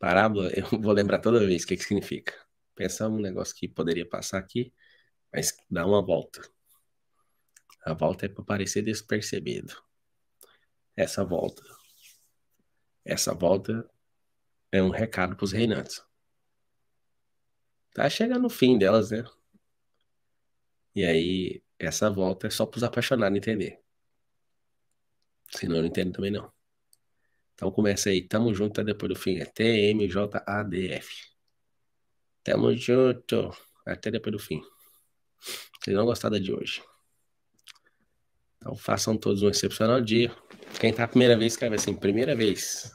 Parábola, eu vou lembrar toda vez o que, que significa. Pensamos um negócio que poderia passar aqui, mas dá uma volta. A volta é para parecer despercebido. Essa volta. Essa volta é um recado para os reinantes. Tá chegando o fim delas, né? E aí, essa volta é só para os apaixonados entender. Senão não entendo também não. Então começa aí. Tamo junto, até depois do fim. É TMJADF. Tamo junto. Até depois do fim. Vocês não gostaram de hoje. Então façam todos um excepcional dia. Quem tá a primeira vez, escreve assim, primeira vez.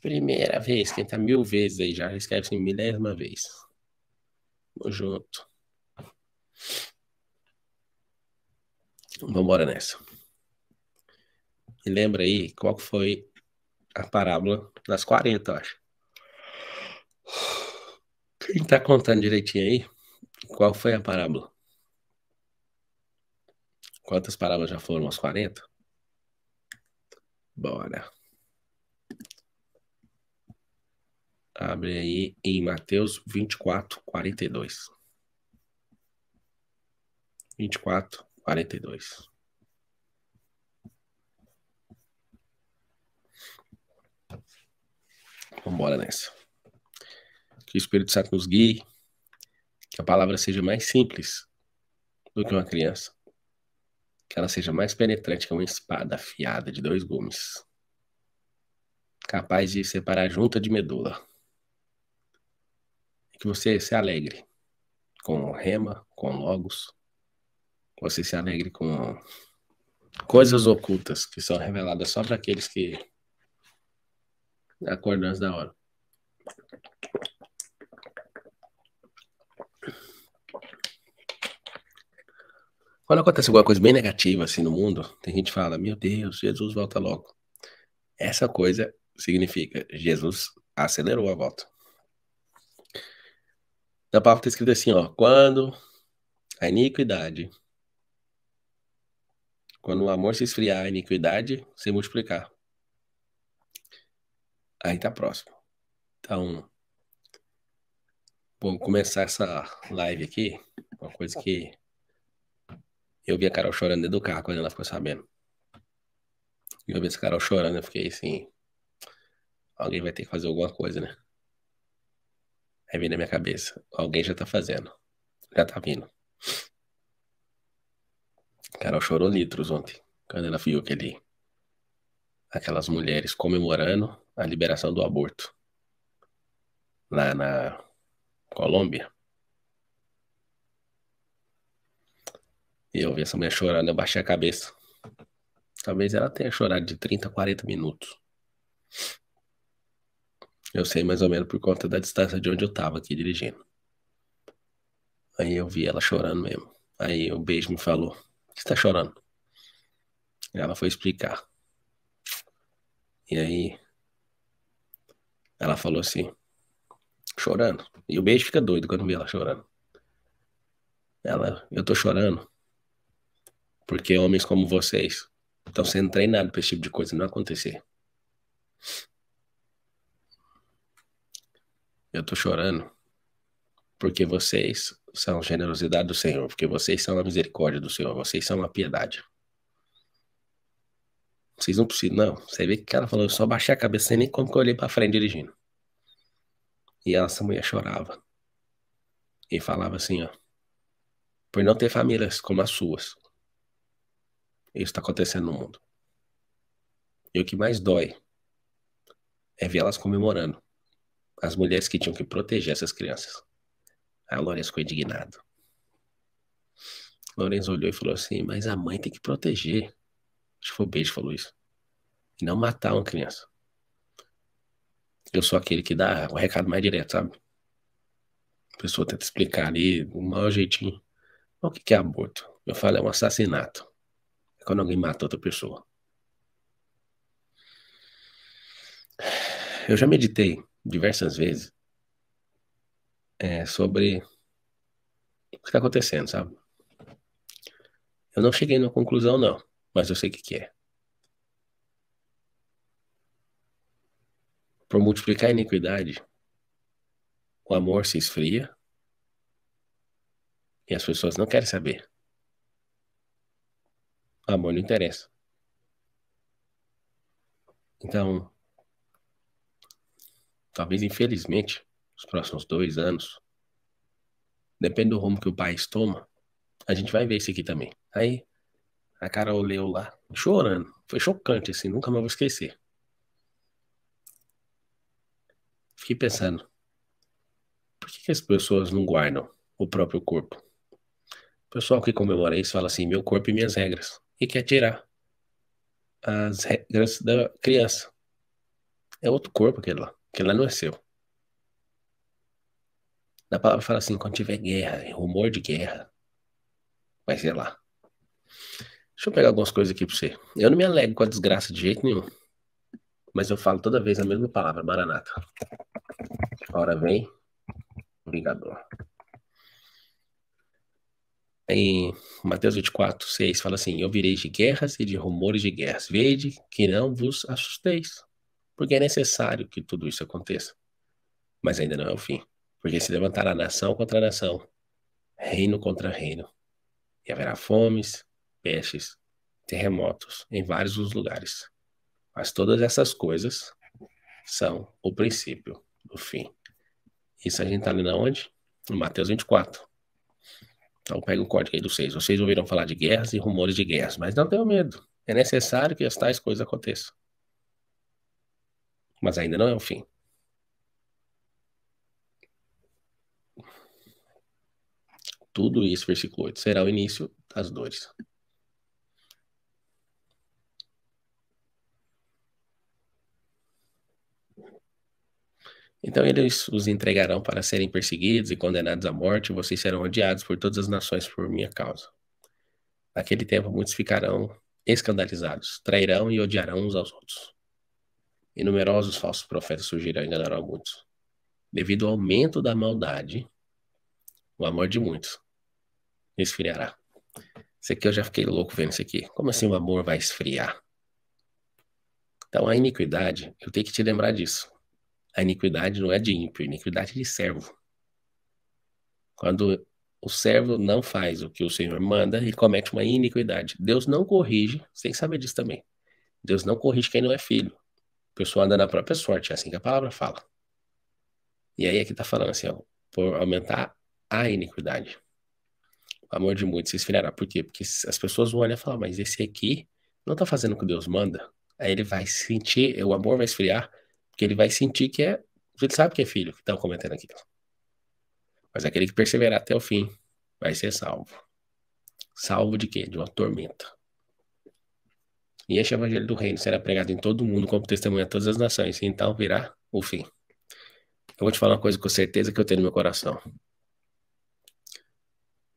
Primeira vez. Quem tá mil vezes aí já, escreve assim, milésima vez. Tamo junto. Vamos embora nessa. E lembra aí qual foi a parábola das 40, eu acho. Quem tá contando direitinho aí? Qual foi a parábola? Quantas parábolas já foram? As 40? Bora. Abre aí em Mateus 24, 42. 24, 42. Vambora nessa. Que o Espírito Santo nos guie, que a palavra seja mais simples do que uma criança, que ela seja mais penetrante que uma espada afiada de dois gumes, capaz de separar junta de medula. E que você se alegre com o rema, com logos, você se alegre com coisas ocultas que são reveladas só para aqueles que Acorda antes da hora. Quando acontece alguma coisa bem negativa assim no mundo, tem gente que fala: Meu Deus, Jesus volta logo. Essa coisa significa Jesus acelerou a volta. Na palavra está escrito assim: ó, Quando a iniquidade, quando o amor se esfriar, a iniquidade se multiplicar. Aí tá próximo. Então, vou começar essa live aqui. Uma coisa que eu vi a Carol chorando dentro do carro quando ela ficou sabendo. E eu vi essa Carol chorando, eu fiquei assim. Alguém vai ter que fazer alguma coisa, né? Aí vem na minha cabeça. Alguém já tá fazendo. Já tá vindo. A Carol chorou litros ontem. Quando ela viu aquele. Aquelas mulheres comemorando a liberação do aborto lá na Colômbia. E eu vi essa mulher chorando, eu baixei a cabeça. Talvez ela tenha chorado de 30 40 minutos. Eu sei mais ou menos por conta da distância de onde eu tava aqui dirigindo. Aí eu vi ela chorando mesmo. Aí o beijo me falou: Você tá chorando? Ela foi explicar. E aí ela falou assim, chorando. E o beijo fica doido quando vê ela chorando. Ela, eu tô chorando porque homens como vocês estão sendo treinados para esse tipo de coisa não acontecer. Eu tô chorando porque vocês são a generosidade do Senhor, porque vocês são a misericórdia do Senhor, vocês são a piedade. Vocês não precisam, não. Você vê que o cara falou, eu só baixei a cabeça, sem nem como que eu olhei pra frente dirigindo. E essa mulher chorava. E falava assim, ó. Por não ter famílias como as suas. Isso está acontecendo no mundo. E o que mais dói é ver elas comemorando. As mulheres que tinham que proteger essas crianças. A Lourenço ficou indignado. Lourenço olhou e falou assim: Mas a mãe tem que proteger. Acho que foi o Beijo que falou isso. E não matar uma criança. Eu sou aquele que dá o recado mais direto, sabe? A pessoa tenta explicar ali do maior jeitinho. O que é aborto? Eu falo, é um assassinato. É quando alguém mata outra pessoa. Eu já meditei diversas vezes é, sobre o que está acontecendo, sabe? Eu não cheguei numa conclusão, não mas eu sei o que, que é. Por multiplicar a iniquidade, o amor se esfria e as pessoas não querem saber. O amor não interessa. Então, talvez infelizmente, nos próximos dois anos, depende do rumo que o país toma, a gente vai ver isso aqui também. Aí, a cara olhou lá, chorando. Foi chocante, assim, nunca mais vou esquecer. Fiquei pensando, por que, que as pessoas não guardam o próprio corpo? O pessoal que comemora isso fala assim, meu corpo e minhas regras. E quer tirar as regras da criança. É outro corpo aquele lá. Aquele lá não é seu. Na palavra fala assim, quando tiver guerra, rumor de guerra, vai ser lá. Deixa eu pegar algumas coisas aqui para você. Eu não me alegro com a desgraça de jeito nenhum. Mas eu falo toda vez a mesma palavra, Maranata. Hora vem, Vingador. Em Mateus 24, 6, fala assim: Eu virei de guerras e de rumores de guerras. Vede que não vos assusteis, porque é necessário que tudo isso aconteça. Mas ainda não é o fim, porque se levantará nação contra nação, reino contra reino, e haverá fomes, pestes, terremotos em vários dos lugares. Mas todas essas coisas são o princípio do fim. Isso a gente está lendo onde? No Mateus 24. Então pega o código aí do 6. Vocês ouviram falar de guerras e rumores de guerras, mas não tenham medo. É necessário que as tais coisas aconteçam. Mas ainda não é o fim. Tudo isso, versículo 8, será o início das dores. Então eles os entregarão para serem perseguidos e condenados à morte, e vocês serão odiados por todas as nações por minha causa. Naquele tempo muitos ficarão escandalizados, trairão e odiarão uns aos outros. E numerosos falsos profetas surgirão e enganarão muitos. Devido ao aumento da maldade, o amor de muitos esfriará. Isso aqui eu já fiquei louco vendo isso aqui. Como assim o amor vai esfriar? Então a iniquidade, eu tenho que te lembrar disso. A iniquidade não é de ímpio, iniquidade é de servo. Quando o servo não faz o que o Senhor manda, ele comete uma iniquidade. Deus não corrige, sem saber disso também. Deus não corrige quem não é filho. A pessoa anda na própria sorte, é assim que a palavra fala. E aí aqui é está falando assim, ó, por aumentar a iniquidade. O amor de muitos se esfriará. Por quê? Porque as pessoas olhar e falar, mas esse aqui não está fazendo o que Deus manda. Aí ele vai sentir, o amor vai esfriar, que ele vai sentir que é. Ele sabe que é filho que estão tá cometendo aquilo. Mas é aquele que perseverar até o fim vai ser salvo. Salvo de quê? De uma tormenta. E este evangelho do reino será pregado em todo o mundo como testemunha a todas as nações, e então virá o fim. Eu vou te falar uma coisa com certeza que eu tenho no meu coração.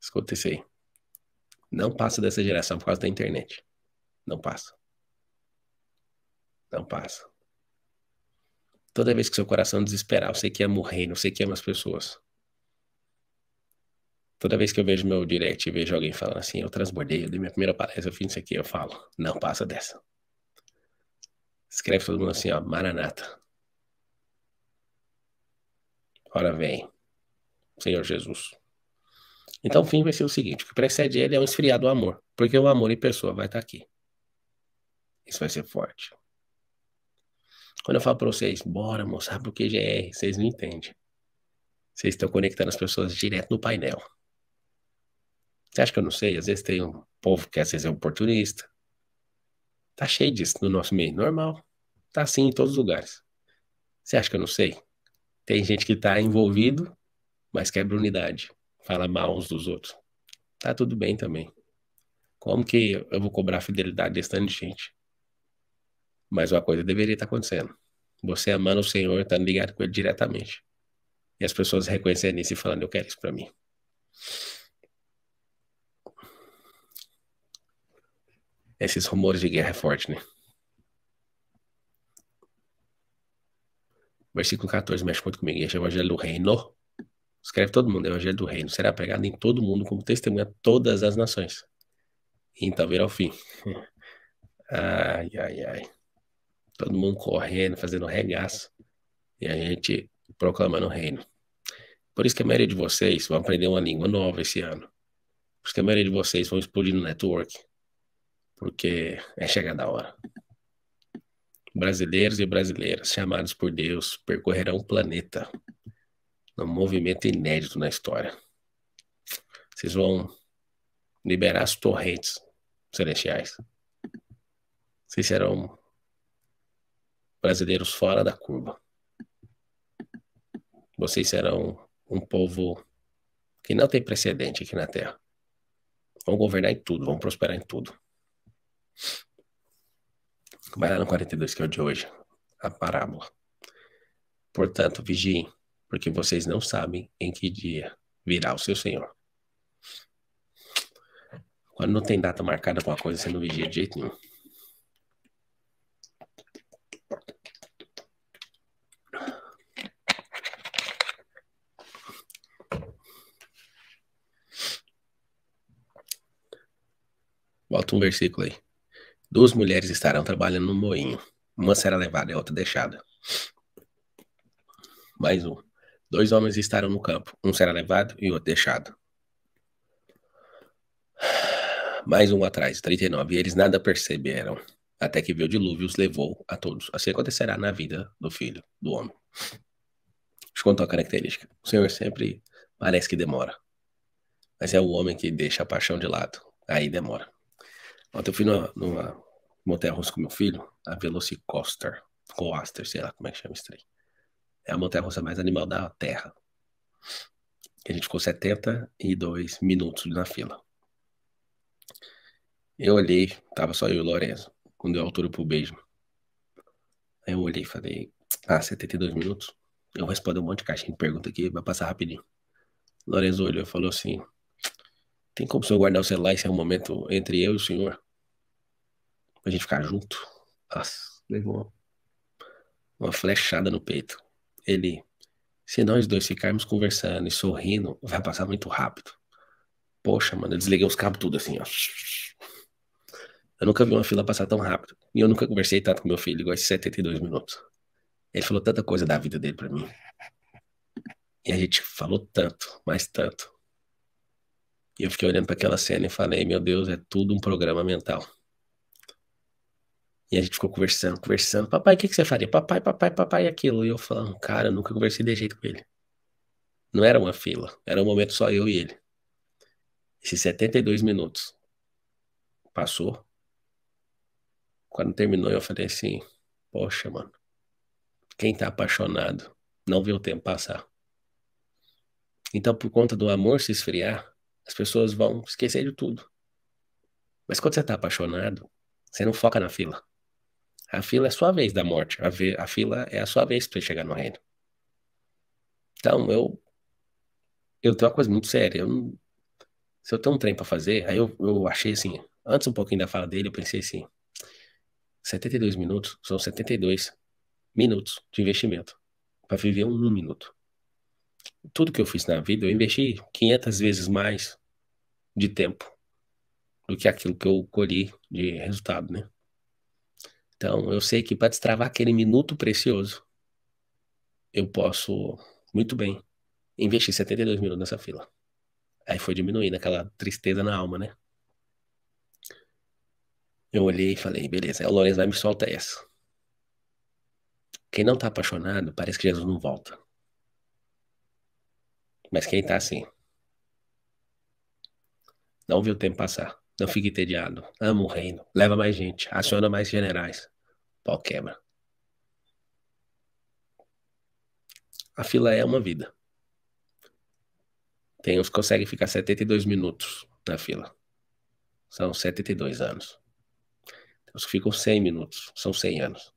Escuta isso aí. Não passa dessa geração por causa da internet. Não passa. Não passa. Toda vez que seu coração desesperar, você que ama o reino, sei que ama as pessoas. Toda vez que eu vejo meu direct e vejo alguém falando assim, eu transbordei, eu dei minha primeira palestra, eu fiz isso aqui, eu falo, não passa dessa. Escreve todo mundo assim, ó, Maranata. Ora vem, Senhor Jesus. Então o fim vai ser o seguinte: o que precede ele é um esfriado amor, porque o amor em pessoa vai estar aqui. Isso vai ser forte. Quando eu falo para vocês, bora mostrar pro QGR, vocês não entendem. Vocês estão conectando as pessoas direto no painel. Você acha que eu não sei? Às vezes tem um povo que às vezes é oportunista. Tá cheio disso no nosso meio, normal. Tá assim em todos os lugares. Você acha que eu não sei? Tem gente que está envolvido, mas quebra unidade. Fala mal uns dos outros. Tá tudo bem também. Como que eu vou cobrar fidelidade desse tanto de gente? Mas uma coisa deveria estar tá acontecendo. Você amando o Senhor, estando tá ligado com Ele diretamente. E as pessoas reconhecendo isso e falando, eu quero isso para mim. Esses rumores de guerra é forte, né? Versículo 14 mexe muito comigo. Este é o Evangelho do Reino. Escreve todo mundo. É o Evangelho do Reino será pregado em todo mundo como testemunha a todas as nações. E então virá o fim. Ai, ai, ai todo mundo correndo, fazendo regaço, e a gente proclamando o reino. Por isso que a maioria de vocês vão aprender uma língua nova esse ano. Por isso que a maioria de vocês vão explodir no network, porque é chegada a hora. Brasileiros e brasileiras chamados por Deus percorrerão o planeta num é movimento inédito na história. Vocês vão liberar as torrentes celestiais. Vocês serão brasileiros fora da curva. Vocês serão um povo que não tem precedente aqui na Terra. Vão governar em tudo, vão prosperar em tudo. no 42, que é o de hoje, a parábola. Portanto, vigiem, porque vocês não sabem em que dia virá o seu Senhor. Quando não tem data marcada com a coisa, você não vigia de jeito nenhum. Volta um versículo aí. Duas mulheres estarão trabalhando no moinho. Uma será levada e a outra deixada. Mais um. Dois homens estarão no campo. Um será levado e o outro deixado. Mais um atrás, 39. E eles nada perceberam, até que viu o dilúvio os levou a todos. Assim acontecerá na vida do filho do homem. Deixa eu contar uma característica. O Senhor sempre parece que demora. Mas é o homem que deixa a paixão de lado. Aí demora. Ontem então eu fui numa, numa ah, montanha russa com meu filho, a Velocicoaster, Coaster, sei lá como é que chama isso aí. É a montanha russa mais animal da Terra. a gente ficou 72 minutos na fila. Eu olhei, tava só eu e o lorenzo quando eu altura pro beijo. Aí eu olhei e falei, ah, 72 minutos? Eu respondo um monte de caixinha de pergunta aqui, vai passar rapidinho. Lorenzo olhou e falou assim: Tem como o senhor guardar o celular? Esse é um momento entre eu e o senhor pra gente ficar junto. Nossa, levou uma, flechada no peito. Ele, se nós dois ficarmos conversando e sorrindo, vai passar muito rápido. Poxa, mano, eu desliguei os cabos tudo assim, ó. Eu nunca vi uma fila passar tão rápido. E eu nunca conversei tanto com meu filho, igual esses 72 minutos. Ele falou tanta coisa da vida dele para mim. E a gente falou tanto, mais tanto. E eu fiquei olhando para aquela cena e falei: meu Deus, é tudo um programa mental. E a gente ficou conversando, conversando. Papai, o que, que, você faria? Papai, papai, papai, aquilo. E eu falando, cara, eu nunca conversei de jeito com ele. Não era uma fila, era um momento só eu e ele. Esses 72 minutos. Passou. Quando terminou, eu falei assim: Poxa, mano, quem tá apaixonado não vê o tempo passar. Então, por conta do amor se esfriar, as pessoas vão esquecer de tudo. Mas quando você tá apaixonado, você não foca na fila. A fila é a sua vez da morte. A, ve, a fila é a sua vez para chegar no reino. Então, eu eu tenho uma coisa muito séria. Eu não, se eu tenho um trem para fazer, aí eu, eu achei assim, antes um pouquinho da fala dele, eu pensei assim, 72 minutos são 72 minutos de investimento para viver um, um minuto. Tudo que eu fiz na vida, eu investi 500 vezes mais de tempo do que aquilo que eu colhi de resultado, né? Então, eu sei que para destravar aquele minuto precioso, eu posso muito bem investir 72 minutos nessa fila. Aí foi diminuindo aquela tristeza na alma, né? Eu olhei e falei, beleza, o Lourenço vai me soltar essa. Quem não tá apaixonado, parece que Jesus não volta. Mas quem tá assim, não viu o tempo passar. Não fique entediado. Amo o reino. Leva mais gente. Aciona mais generais. Pau quebra. A fila é uma vida. Tem uns que conseguem ficar 72 minutos na fila. São 72 anos. Tem uns que ficam 100 minutos. São 100 anos.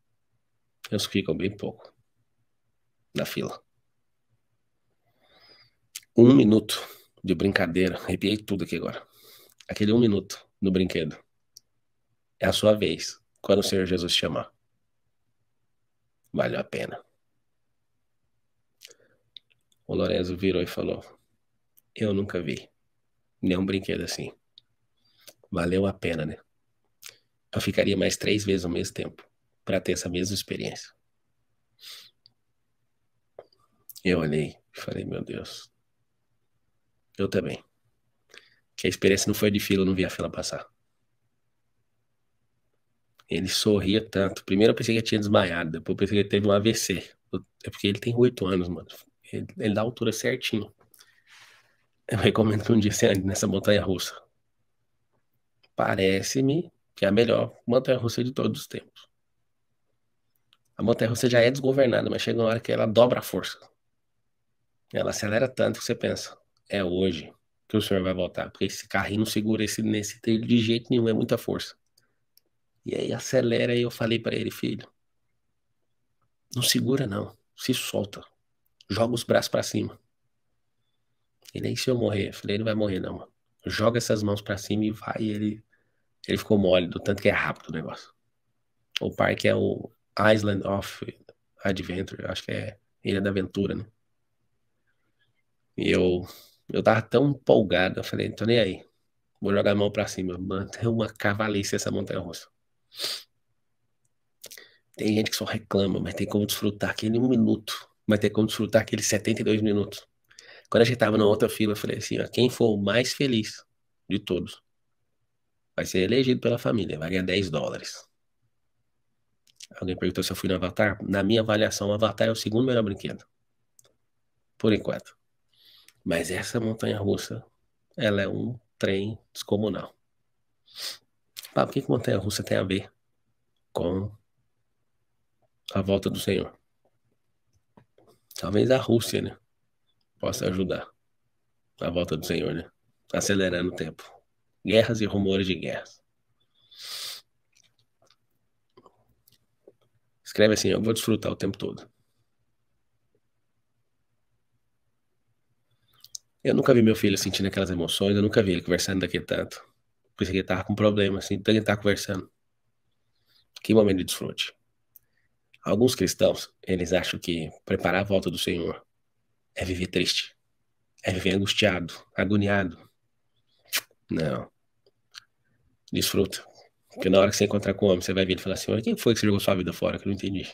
Tem uns que ficam bem pouco na fila. Um minuto de brincadeira. Arrepiei tudo aqui agora aquele um minuto no brinquedo. É a sua vez, quando o Senhor Jesus te chamar. Valeu a pena. O Lorenzo virou e falou: Eu nunca vi nenhum brinquedo assim. Valeu a pena, né? Eu ficaria mais três vezes ao mesmo tempo para ter essa mesma experiência. Eu olhei e falei: Meu Deus, eu também que a experiência não foi de fila, eu não vi a fila passar. Ele sorria tanto. Primeiro eu pensei que ele tinha desmaiado, depois eu pensei que ele teve um AVC. É porque ele tem oito anos, mano. Ele, ele, dá a altura certinho. Eu recomendo que um dia você ande nessa montanha russa. Parece-me que é a melhor montanha russa de todos os tempos. A montanha russa já é desgovernada, mas chega uma hora que ela dobra a força. Ela acelera tanto que você pensa, é hoje que o senhor vai voltar, porque esse carrinho não segura esse, nesse trilho de jeito nenhum, é muita força. E aí acelera e eu falei para ele, filho, não segura não, se solta, joga os braços para cima. E nem se eu morrer, eu falei, ele não vai morrer não, mano. Joga essas mãos para cima e vai, e ele, ele ficou do tanto que é rápido o negócio. O parque é o Island of Adventure, acho que é Ilha da Aventura, né? E eu eu tava tão empolgado, eu falei, não tô nem aí. Vou jogar a mão pra cima. Mano, é uma cavalícia essa montanha russa. Tem gente que só reclama, mas tem como desfrutar aquele um minuto. Mas tem como desfrutar aqueles 72 minutos. Quando a gente tava na outra fila, eu falei assim, ó, quem for o mais feliz de todos vai ser elegido pela família, vai ganhar 10 dólares. Alguém perguntou se eu fui no Avatar. Na minha avaliação, o Avatar é o segundo melhor brinquedo. Por enquanto. Mas essa montanha russa, ela é um trem descomunal. Pablo, o que, que montanha russa tem a ver com a volta do Senhor? Talvez a Rússia, né? Possa ajudar a volta do Senhor, né? Acelerando o tempo. Guerras e rumores de guerras. Escreve assim: eu vou desfrutar o tempo todo. Eu nunca vi meu filho sentindo aquelas emoções, eu nunca vi ele conversando daquele tanto. Por isso que ele tava com problema, assim, tanto ele tava tá conversando. Que momento de desfrute. Alguns cristãos, eles acham que preparar a volta do Senhor é viver triste, é viver angustiado, agoniado. Não. Desfruta. Porque na hora que você encontrar com o homem, você vai ver ele falar assim: quem foi que você jogou sua vida fora? Que eu não entendi.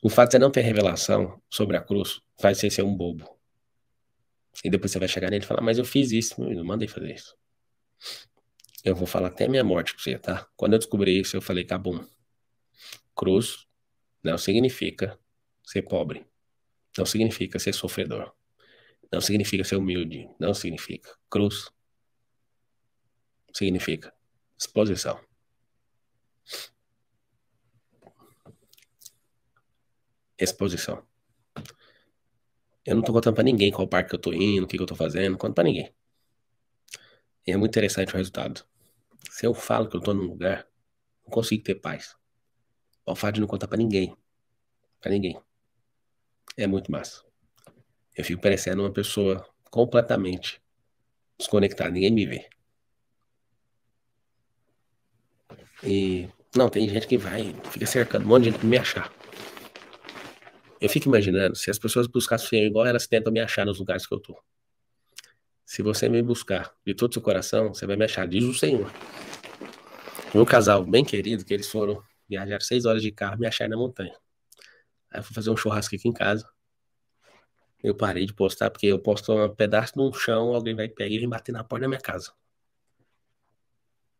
O fato de você não ter revelação sobre a cruz faz você ser um bobo. E depois você vai chegar nele e falar, mas eu fiz isso, eu não mandei fazer isso. Eu vou falar até a minha morte pra você, tá? Quando eu descobri isso, eu falei, cabum. Tá cruz não significa ser pobre. Não significa ser sofredor. Não significa ser humilde. Não significa. Cruz significa exposição. Exposição. Eu não tô contando pra ninguém qual parque eu tô indo, o que, que eu tô fazendo, não conto pra ninguém. E é muito interessante o resultado. Se eu falo que eu tô num lugar, não consigo ter paz. O fato de não contar pra ninguém. Pra ninguém. É muito massa. Eu fico parecendo uma pessoa completamente desconectada, ninguém me vê. E não, tem gente que vai, fica cercando um monte de gente pra me achar. Eu fico imaginando, se as pessoas buscassem eu igual elas tentam me achar nos lugares que eu tô. Se você me buscar de todo seu coração, você vai me achar, diz o Senhor. Meu casal bem querido, que eles foram viajar seis horas de carro, me achar na montanha. Aí eu fui fazer um churrasco aqui em casa. Eu parei de postar, porque eu posto um pedaço no chão, alguém vai pegar e vem bater na porta da minha casa.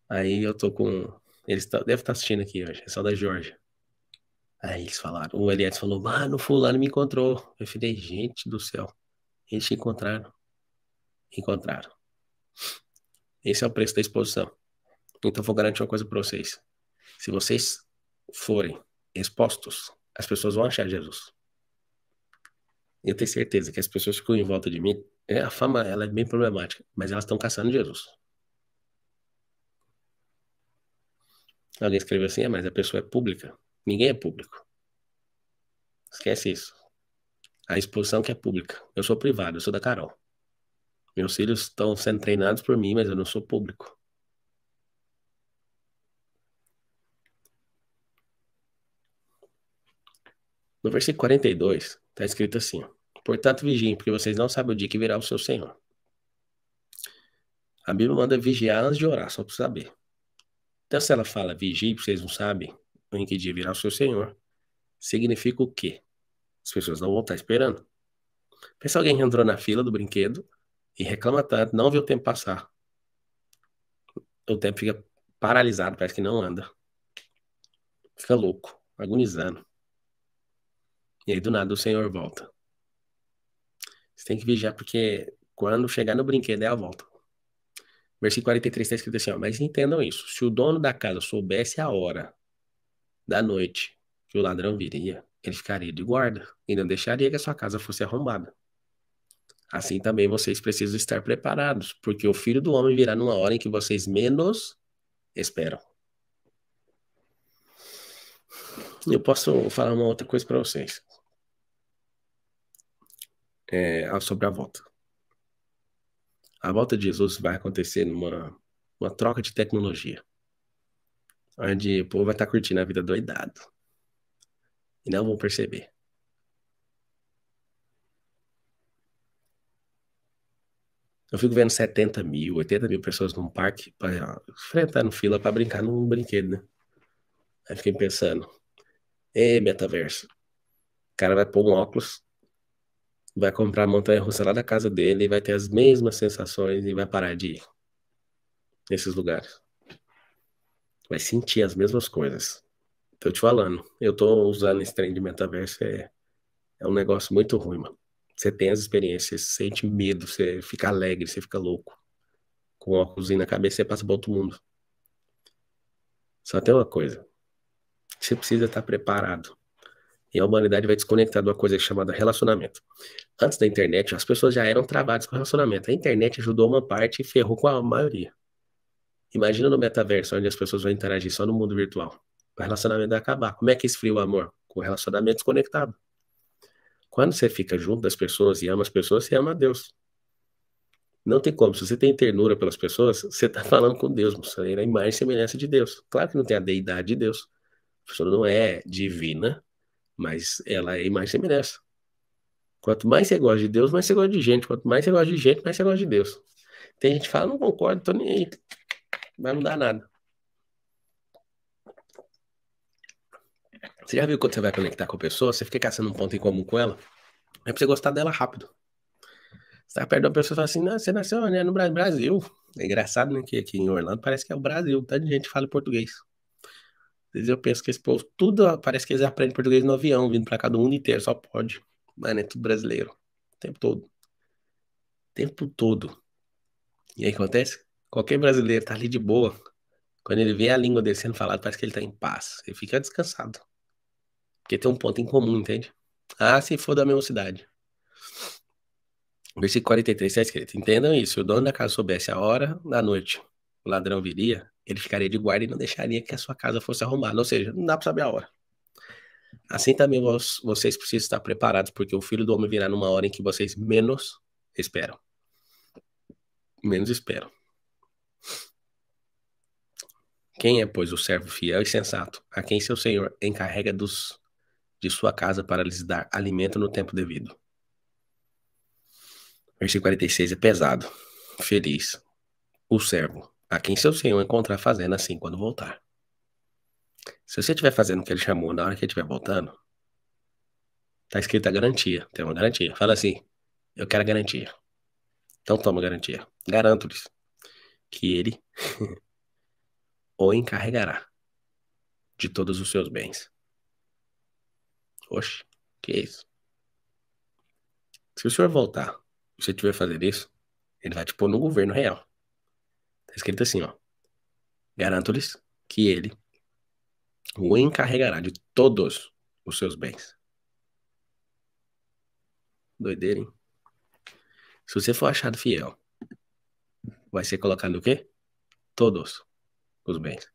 Aí eu tô com. Eles devem estar tá assistindo aqui hoje, é só da Georgia. Aí eles falaram, o Elias falou, mano, fulano me encontrou. Eu falei, gente do céu, eles se encontraram. Encontraram. Esse é o preço da exposição. Então eu vou garantir uma coisa para vocês. Se vocês forem expostos, as pessoas vão achar Jesus. Eu tenho certeza que as pessoas que ficam em volta de mim, é, a fama ela é bem problemática, mas elas estão caçando Jesus. Alguém escreveu assim, é, mas a pessoa é pública. Ninguém é público. Esquece isso. A exposição que é pública. Eu sou privado, eu sou da Carol. Meus filhos estão sendo treinados por mim, mas eu não sou público. No versículo 42, está escrito assim: Portanto, vigiem, porque vocês não sabem o dia que virá o seu Senhor. A Bíblia manda vigiar antes de orar, só para saber. Então, se ela fala Vigiem, porque vocês não sabem, o entendi virar o seu Senhor, significa o quê? As pessoas não vão estar esperando. Pensa alguém que entrou na fila do brinquedo e reclama tanto, não viu o tempo passar. O tempo fica paralisado, parece que não anda. Fica louco, agonizando. E aí do nada o Senhor volta. Você tem que vigiar porque quando chegar no brinquedo é a volta. Versículo 43 está escrito assim: ó, Mas entendam isso. Se o dono da casa soubesse a hora da noite, que o ladrão viria, ele ficaria de guarda e não deixaria que a sua casa fosse arrombada. Assim também vocês precisam estar preparados, porque o filho do homem virá numa hora em que vocês menos esperam. Eu posso falar uma outra coisa para vocês é, sobre a volta. A volta de Jesus vai acontecer numa uma troca de tecnologia. Onde o povo vai estar tá curtindo a vida doidado. E não vão perceber. Eu fico vendo 70 mil, 80 mil pessoas num parque enfrentar enfrentando fila para brincar num brinquedo, né? Aí fiquei pensando, e metaverso. O cara vai pôr um óculos, vai comprar a montanha russa lá da casa dele, vai ter as mesmas sensações e vai parar de ir nesses lugares vai sentir as mesmas coisas. Tô te falando, eu tô usando esse trem de metaverso, é, é um negócio muito ruim, mano. Você tem as experiências, você sente medo, você fica alegre, você fica louco. Com o óculos na cabeça, você passa para outro mundo. Só tem uma coisa. Você precisa estar preparado. E a humanidade vai desconectar de uma coisa chamada relacionamento. Antes da internet, as pessoas já eram travadas com relacionamento. A internet ajudou uma parte e ferrou com a maioria. Imagina no metaverso, onde as pessoas vão interagir só no mundo virtual. O relacionamento vai acabar. Como é que esfria o amor? Com o relacionamento desconectado. Quando você fica junto das pessoas e ama as pessoas, você ama a Deus. Não tem como. Se você tem ternura pelas pessoas, você está falando com Deus, você é a imagem e semelhança de Deus. Claro que não tem a deidade de Deus. A pessoa não é divina, mas ela é a imagem e semelhança. Quanto mais você gosta de Deus, mais você gosta de gente. Quanto mais você gosta de gente, mais você gosta de Deus. Tem gente que fala, não concordo, tô nem aí. Não vai mudar nada. Você já viu quando você vai conectar com a pessoa, você fica caçando um ponto em comum com ela? É pra você gostar dela rápido. Você tá perto de uma pessoa e fala assim, não, você nasceu né, no Brasil. É engraçado, né, que aqui em Orlando parece que é o Brasil, tanta gente fala português. Às vezes eu penso que esse povo, tudo, parece que eles aprendem português no avião, vindo pra cá do mundo inteiro, só pode. Mano, é tudo brasileiro. O tempo todo. O tempo todo. E aí acontece? Qualquer brasileiro tá ali de boa. Quando ele vê a língua sendo falado, parece que ele tá em paz. Ele fica descansado. Porque tem um ponto em comum, entende? Ah, se for da mesma cidade. Versículo 43 está escrito: Entendam isso. Se o dono da casa soubesse a hora da noite, o ladrão viria, ele ficaria de guarda e não deixaria que a sua casa fosse arrombada. Ou seja, não dá para saber a hora. Assim também vocês precisam estar preparados, porque o filho do homem virá numa hora em que vocês menos esperam. Menos esperam. Quem é, pois, o servo fiel e sensato, a quem seu senhor encarrega dos, de sua casa para lhes dar alimento no tempo devido? Versículo 46 é pesado. Feliz o servo, a quem seu senhor encontrar fazendo assim quando voltar. Se você estiver fazendo o que ele chamou na hora que ele estiver voltando, tá escrita garantia, tem uma garantia. Fala assim: eu quero garantia. Então toma garantia. Garanto-lhes que ele o encarregará de todos os seus bens. Oxe, que isso? Se o senhor voltar e você tiver fazer isso, ele vai te pôr no governo real. Tá escrito assim, ó. Garanto-lhes que ele o encarregará de todos os seus bens. Doideira, hein? Se você for achado fiel, vai ser colocado o quê? Todos os bens.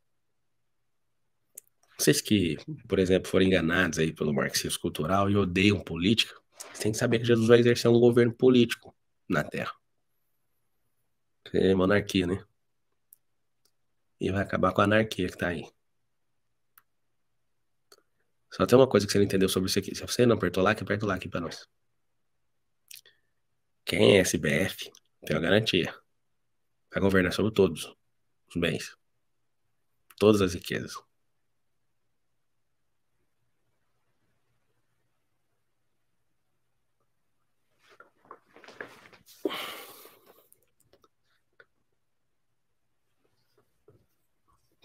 Vocês que, por exemplo, foram enganados aí pelo marxismo cultural e odeiam política, vocês têm que saber que Jesus vai exercer um governo político na Terra. É monarquia, né? E vai acabar com a anarquia que tá aí. Só tem uma coisa que você não entendeu sobre isso aqui. Se você não apertou lá, que aperta lá aqui pra nós. Quem é SBF tem uma garantia. Vai governar sobre todos os bens todas as riquezas.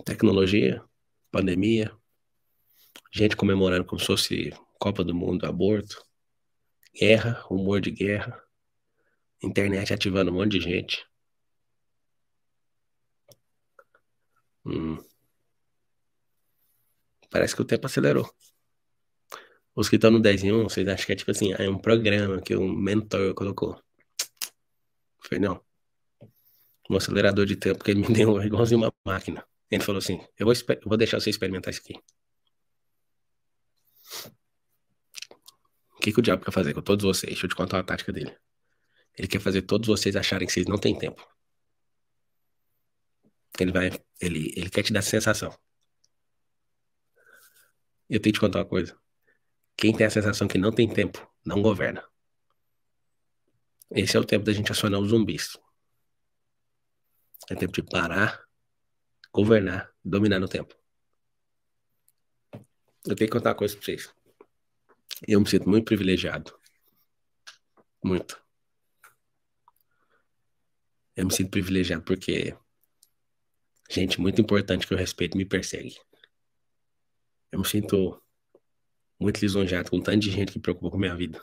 Tecnologia, pandemia, gente comemorando como se fosse Copa do Mundo, aborto, guerra, rumor de guerra, internet ativando um monte de gente. Hum. Parece que o tempo acelerou. Os que estão no 10 em 1, vocês acham que é tipo assim, é um programa que um mentor colocou. Falei, não. Um acelerador de tempo que ele me deu igualzinho uma máquina. Ele falou assim, eu vou, eu vou deixar você experimentar isso aqui. O que, que o diabo quer fazer com todos vocês? Deixa eu te contar uma tática dele. Ele quer fazer todos vocês acharem que vocês não têm tempo. Ele vai, ele, ele quer te dar sensação. Eu tenho que te contar uma coisa. Quem tem a sensação que não tem tempo, não governa. Esse é o tempo da gente acionar os zumbis. É tempo de parar, governar, dominar no tempo. Eu tenho que contar uma coisa pra vocês. Eu me sinto muito privilegiado. Muito. Eu me sinto privilegiado porque gente muito importante que eu respeito me persegue. Eu me sinto muito lisonjeado com um tanto de gente que preocupa com a minha vida.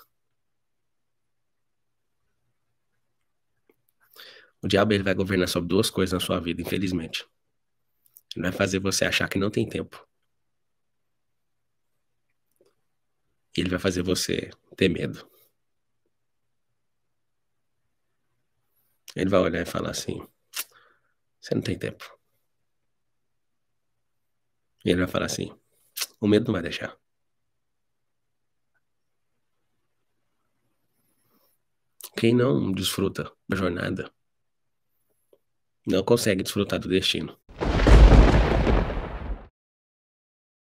O diabo ele vai governar sobre duas coisas na sua vida, infelizmente. Ele vai fazer você achar que não tem tempo. Ele vai fazer você ter medo. Ele vai olhar e falar assim: você não tem tempo. E ele vai falar assim: o medo não vai deixar. Quem não desfruta da jornada não consegue desfrutar do destino.